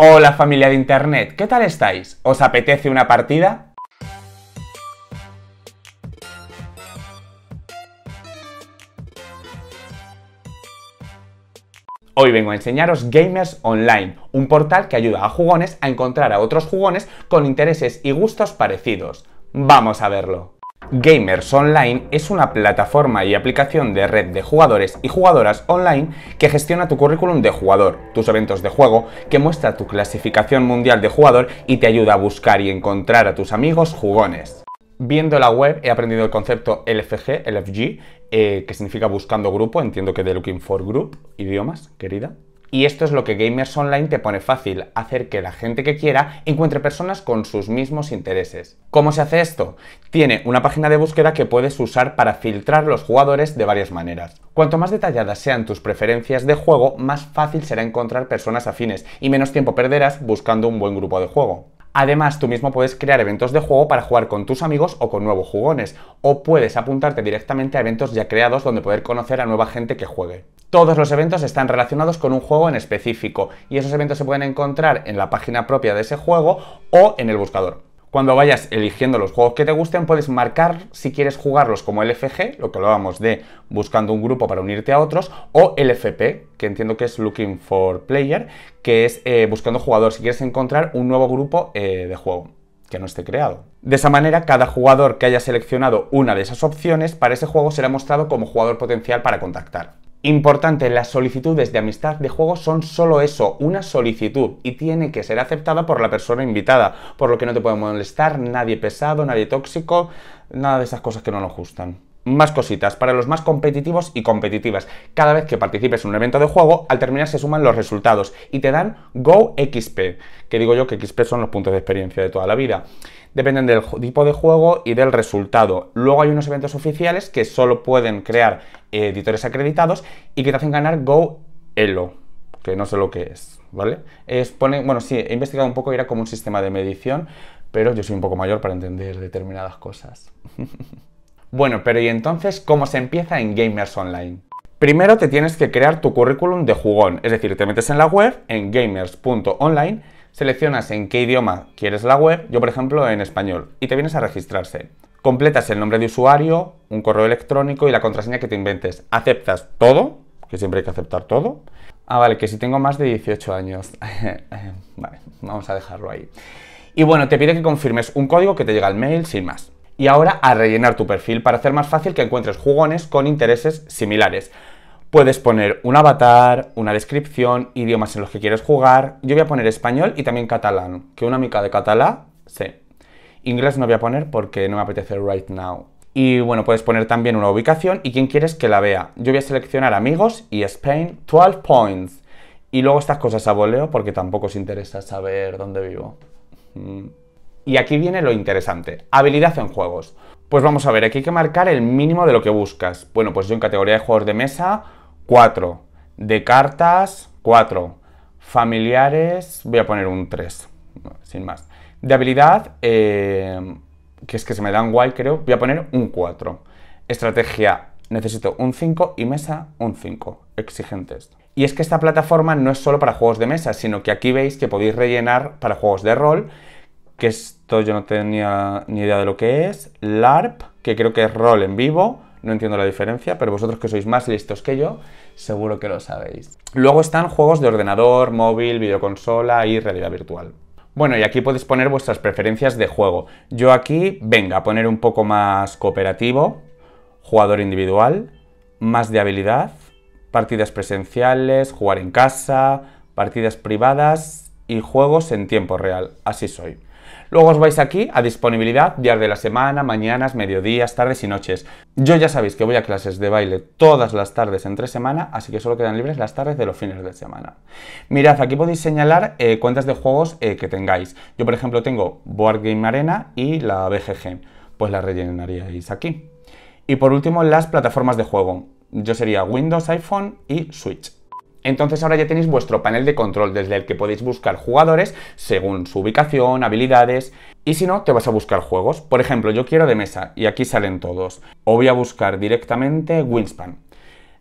Hola familia de Internet, ¿qué tal estáis? ¿Os apetece una partida? Hoy vengo a enseñaros Gamers Online, un portal que ayuda a jugones a encontrar a otros jugones con intereses y gustos parecidos. Vamos a verlo. Gamers Online es una plataforma y aplicación de red de jugadores y jugadoras online que gestiona tu currículum de jugador, tus eventos de juego, que muestra tu clasificación mundial de jugador y te ayuda a buscar y encontrar a tus amigos jugones. Viendo la web he aprendido el concepto LFG, LFG, eh, que significa buscando grupo, entiendo que de Looking for Group, idiomas, querida, y esto es lo que Gamers Online te pone fácil, hacer que la gente que quiera encuentre personas con sus mismos intereses. ¿Cómo se hace esto? Tiene una página de búsqueda que puedes usar para filtrar los jugadores de varias maneras. Cuanto más detalladas sean tus preferencias de juego, más fácil será encontrar personas afines y menos tiempo perderás buscando un buen grupo de juego. Además, tú mismo puedes crear eventos de juego para jugar con tus amigos o con nuevos jugones, o puedes apuntarte directamente a eventos ya creados donde poder conocer a nueva gente que juegue. Todos los eventos están relacionados con un juego en específico, y esos eventos se pueden encontrar en la página propia de ese juego o en el buscador. Cuando vayas eligiendo los juegos que te gusten, puedes marcar si quieres jugarlos como LFG, lo que hablábamos de buscando un grupo para unirte a otros, o LFP, que entiendo que es Looking for Player, que es eh, buscando jugador si quieres encontrar un nuevo grupo eh, de juego que no esté creado. De esa manera, cada jugador que haya seleccionado una de esas opciones para ese juego será mostrado como jugador potencial para contactar. Importante, las solicitudes de amistad de juego son solo eso, una solicitud, y tiene que ser aceptada por la persona invitada, por lo que no te puede molestar nadie pesado, nadie tóxico, nada de esas cosas que no nos gustan más cositas para los más competitivos y competitivas. Cada vez que participes en un evento de juego, al terminar se suman los resultados y te dan Go XP, que digo yo que XP son los puntos de experiencia de toda la vida. Dependen del tipo de juego y del resultado. Luego hay unos eventos oficiales que solo pueden crear editores acreditados y que te hacen ganar Go Elo, que no sé lo que es, ¿vale? Es bueno, sí, he investigado un poco y era como un sistema de medición, pero yo soy un poco mayor para entender determinadas cosas. Bueno, pero ¿y entonces cómo se empieza en Gamers Online? Primero te tienes que crear tu currículum de jugón, es decir, te metes en la web, en gamers.online, seleccionas en qué idioma quieres la web, yo por ejemplo en español, y te vienes a registrarse. Completas el nombre de usuario, un correo electrónico y la contraseña que te inventes. Aceptas todo, que siempre hay que aceptar todo. Ah, vale, que si tengo más de 18 años. vale, vamos a dejarlo ahí. Y bueno, te pide que confirmes un código que te llega al mail sin más y ahora a rellenar tu perfil para hacer más fácil que encuentres jugones con intereses similares. Puedes poner un avatar, una descripción, idiomas en los que quieres jugar. Yo voy a poner español y también catalán, que una mica de catalá, sí. Inglés no voy a poner porque no me apetece right now. Y bueno, puedes poner también una ubicación y quién quieres que la vea. Yo voy a seleccionar amigos y Spain 12 points. Y luego estas cosas a voleo porque tampoco os interesa saber dónde vivo. Mm. Y aquí viene lo interesante, habilidad en juegos. Pues vamos a ver, aquí hay que marcar el mínimo de lo que buscas. Bueno, pues yo en categoría de juegos de mesa, 4. De cartas, 4. Familiares, voy a poner un 3, sin más. De habilidad, eh, que es que se me da un guay, creo, voy a poner un 4. Estrategia, necesito un 5 y mesa, un 5. Exigentes. Y es que esta plataforma no es solo para juegos de mesa, sino que aquí veis que podéis rellenar para juegos de rol que esto yo no tenía ni idea de lo que es, LARP, que creo que es rol en vivo, no entiendo la diferencia, pero vosotros que sois más listos que yo, seguro que lo sabéis. Luego están juegos de ordenador, móvil, videoconsola y realidad virtual. Bueno, y aquí podéis poner vuestras preferencias de juego. Yo aquí, venga, poner un poco más cooperativo, jugador individual, más de habilidad, partidas presenciales, jugar en casa, partidas privadas y juegos en tiempo real. Así soy. Luego os vais aquí a disponibilidad, días de la semana, mañanas, mediodías, tardes y noches. Yo ya sabéis que voy a clases de baile todas las tardes entre semana, así que solo quedan libres las tardes de los fines de semana. Mirad, aquí podéis señalar eh, cuentas de juegos eh, que tengáis. Yo, por ejemplo, tengo Board Game Arena y la BGG. Pues la rellenaríais aquí. Y por último, las plataformas de juego. Yo sería Windows, iPhone y Switch. Entonces ahora ya tenéis vuestro panel de control desde el que podéis buscar jugadores según su ubicación, habilidades y si no, te vas a buscar juegos. Por ejemplo, yo quiero de mesa y aquí salen todos. O voy a buscar directamente Winspan.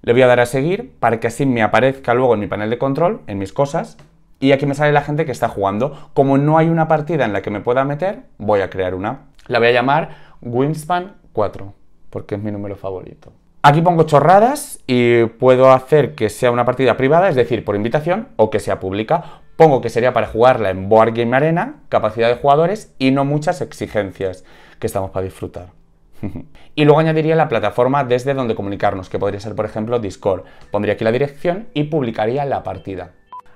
Le voy a dar a seguir para que así me aparezca luego en mi panel de control, en mis cosas, y aquí me sale la gente que está jugando. Como no hay una partida en la que me pueda meter, voy a crear una. La voy a llamar Winspan 4, porque es mi número favorito. Aquí pongo chorradas y puedo hacer que sea una partida privada, es decir, por invitación, o que sea pública. Pongo que sería para jugarla en Board Game Arena, capacidad de jugadores y no muchas exigencias que estamos para disfrutar. y luego añadiría la plataforma desde donde comunicarnos, que podría ser, por ejemplo, Discord. Pondría aquí la dirección y publicaría la partida.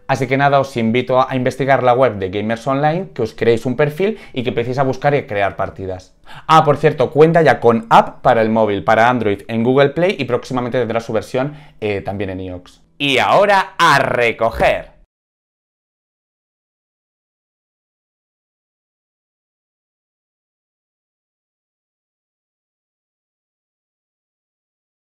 Así que nada, os invito a investigar la web de Gamers Online, que os creéis un perfil y que empecéis a buscar y crear partidas. Ah, por cierto, cuenta ya con app para el móvil, para Android, en Google Play y próximamente tendrá su versión eh, también en iOS. Y ahora a recoger.